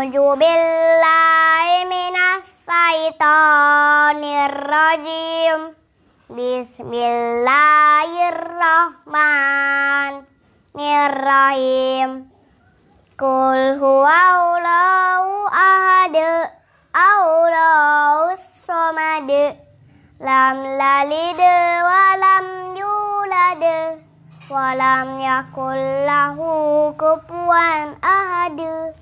A'udzu billahi minas syaitonir rajim. Bismillahirrahmanirrahim. Kulhu huwallahu ahad. Allahu samad. Lam lalid wa lam yulad wa lam yakul lahu kufuwan ahad.